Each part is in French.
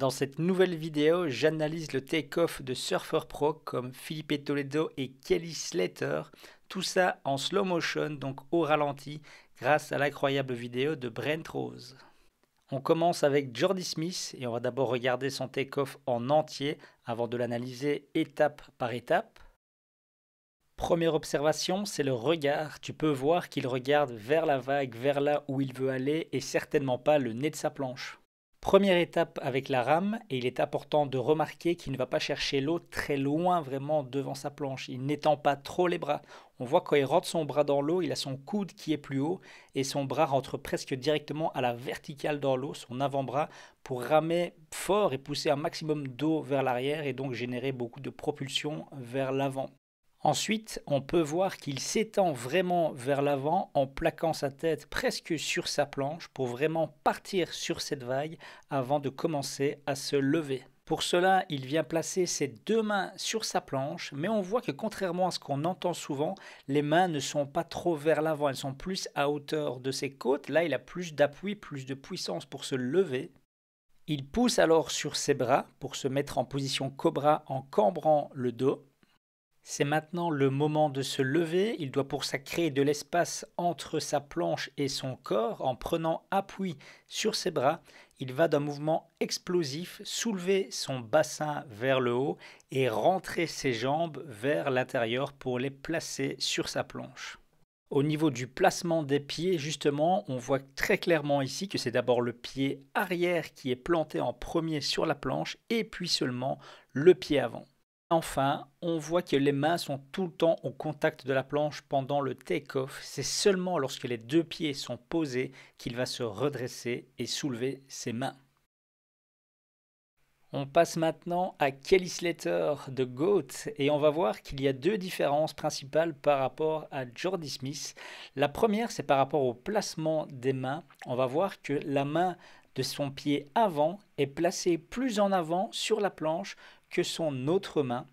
Dans cette nouvelle vidéo, j'analyse le take-off de surfeurs pro comme Philippe Toledo et Kelly Slater, tout ça en slow motion, donc au ralenti, grâce à l'incroyable vidéo de Brent Rose. On commence avec Jordi Smith et on va d'abord regarder son take-off en entier avant de l'analyser étape par étape. Première observation, c'est le regard. Tu peux voir qu'il regarde vers la vague, vers là où il veut aller et certainement pas le nez de sa planche. Première étape avec la rame, et il est important de remarquer qu'il ne va pas chercher l'eau très loin vraiment devant sa planche. Il n'étend pas trop les bras. On voit quand il rentre son bras dans l'eau, il a son coude qui est plus haut et son bras rentre presque directement à la verticale dans l'eau, son avant-bras, pour ramer fort et pousser un maximum d'eau vers l'arrière et donc générer beaucoup de propulsion vers l'avant. Ensuite, on peut voir qu'il s'étend vraiment vers l'avant en plaquant sa tête presque sur sa planche pour vraiment partir sur cette vague avant de commencer à se lever. Pour cela, il vient placer ses deux mains sur sa planche, mais on voit que contrairement à ce qu'on entend souvent, les mains ne sont pas trop vers l'avant, elles sont plus à hauteur de ses côtes. Là, il a plus d'appui, plus de puissance pour se lever. Il pousse alors sur ses bras pour se mettre en position cobra en cambrant le dos. C'est maintenant le moment de se lever. Il doit pour ça créer de l'espace entre sa planche et son corps en prenant appui sur ses bras. Il va d'un mouvement explosif soulever son bassin vers le haut et rentrer ses jambes vers l'intérieur pour les placer sur sa planche. Au niveau du placement des pieds, justement, on voit très clairement ici que c'est d'abord le pied arrière qui est planté en premier sur la planche et puis seulement le pied avant. Enfin, on voit que les mains sont tout le temps au contact de la planche pendant le take-off. C'est seulement lorsque les deux pieds sont posés qu'il va se redresser et soulever ses mains. On passe maintenant à Kelly Slater de Goat et on va voir qu'il y a deux différences principales par rapport à Jordi Smith. La première, c'est par rapport au placement des mains. On va voir que la main son pied avant est placé plus en avant sur la planche que son autre main.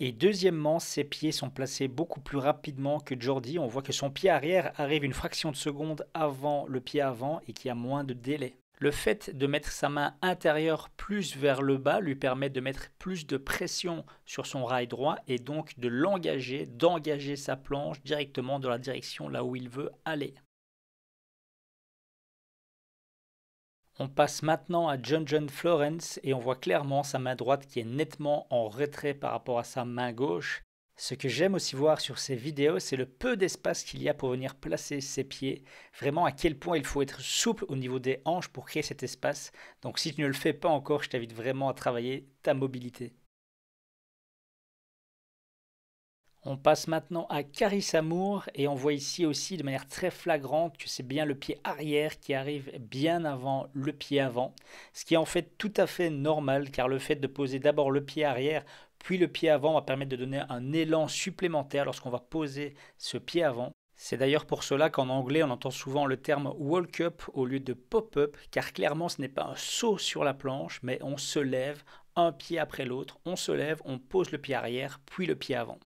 Et deuxièmement, ses pieds sont placés beaucoup plus rapidement que Jordi. On voit que son pied arrière arrive une fraction de seconde avant le pied avant et qu'il y a moins de délai. Le fait de mettre sa main intérieure plus vers le bas lui permet de mettre plus de pression sur son rail droit et donc de l'engager, d'engager sa planche directement dans la direction là où il veut aller. On passe maintenant à John John Florence et on voit clairement sa main droite qui est nettement en retrait par rapport à sa main gauche. Ce que j'aime aussi voir sur ces vidéos, c'est le peu d'espace qu'il y a pour venir placer ses pieds. Vraiment à quel point il faut être souple au niveau des hanches pour créer cet espace. Donc si tu ne le fais pas encore, je t'invite vraiment à travailler ta mobilité. On passe maintenant à Caris Amour et on voit ici aussi de manière très flagrante que c'est bien le pied arrière qui arrive bien avant le pied avant, ce qui est en fait tout à fait normal car le fait de poser d'abord le pied arrière puis le pied avant va permettre de donner un élan supplémentaire lorsqu'on va poser ce pied avant. C'est d'ailleurs pour cela qu'en anglais on entend souvent le terme walk up au lieu de pop up car clairement ce n'est pas un saut sur la planche mais on se lève un pied après l'autre, on se lève, on pose le pied arrière puis le pied avant.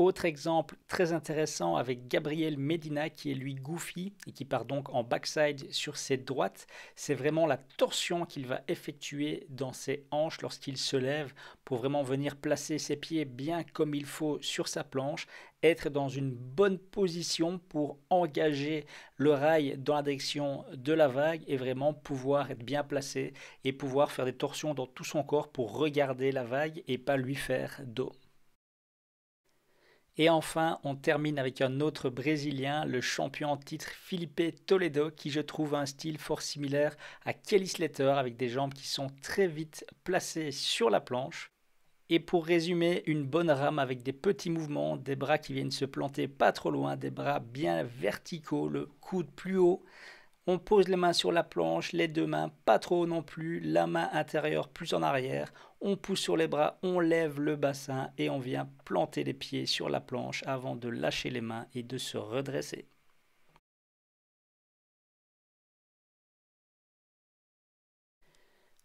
Autre exemple très intéressant avec Gabriel Medina qui est lui goofy et qui part donc en backside sur ses droites. C'est vraiment la torsion qu'il va effectuer dans ses hanches lorsqu'il se lève pour vraiment venir placer ses pieds bien comme il faut sur sa planche, être dans une bonne position pour engager le rail dans la direction de la vague et vraiment pouvoir être bien placé et pouvoir faire des torsions dans tout son corps pour regarder la vague et pas lui faire dos. Et enfin, on termine avec un autre Brésilien, le champion en titre Felipe Toledo, qui je trouve un style fort similaire à Kelly Slater, avec des jambes qui sont très vite placées sur la planche. Et pour résumer, une bonne rame avec des petits mouvements, des bras qui viennent se planter pas trop loin, des bras bien verticaux, le coude plus haut, on pose les mains sur la planche, les deux mains, pas trop non plus, la main intérieure plus en arrière. On pousse sur les bras, on lève le bassin et on vient planter les pieds sur la planche avant de lâcher les mains et de se redresser.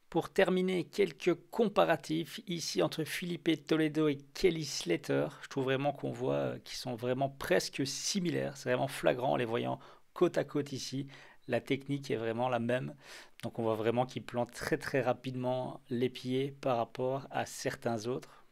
Pour terminer, quelques comparatifs ici entre Philippe Toledo et Kelly Slater. Je trouve vraiment qu'on voit euh, qu'ils sont vraiment presque similaires. C'est vraiment flagrant les voyant côte à côte ici la technique est vraiment la même. Donc on voit vraiment qu'il plante très très rapidement les pieds par rapport à certains autres.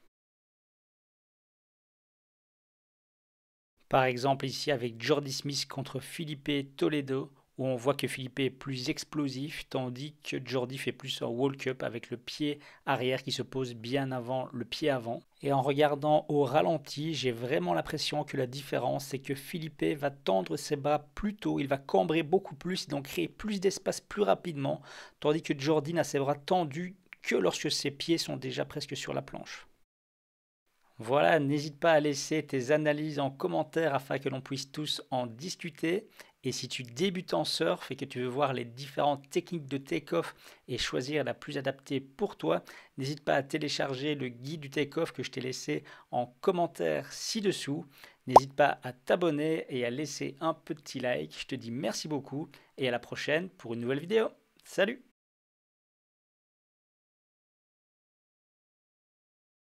Par exemple ici avec Jordi Smith contre Felipe Toledo, où on voit que Philippe est plus explosif, tandis que Jordi fait plus un walk-up avec le pied arrière qui se pose bien avant le pied avant. Et en regardant au ralenti, j'ai vraiment l'impression que la différence, c'est que Philippe va tendre ses bras plus tôt, il va cambrer beaucoup plus, donc créer plus d'espace plus rapidement, tandis que Jordi n'a ses bras tendus que lorsque ses pieds sont déjà presque sur la planche. Voilà, n'hésite pas à laisser tes analyses en commentaire afin que l'on puisse tous en discuter. Et si tu débutes en surf et que tu veux voir les différentes techniques de take-off et choisir la plus adaptée pour toi, n'hésite pas à télécharger le guide du take-off que je t'ai laissé en commentaire ci-dessous. N'hésite pas à t'abonner et à laisser un petit like. Je te dis merci beaucoup et à la prochaine pour une nouvelle vidéo. Salut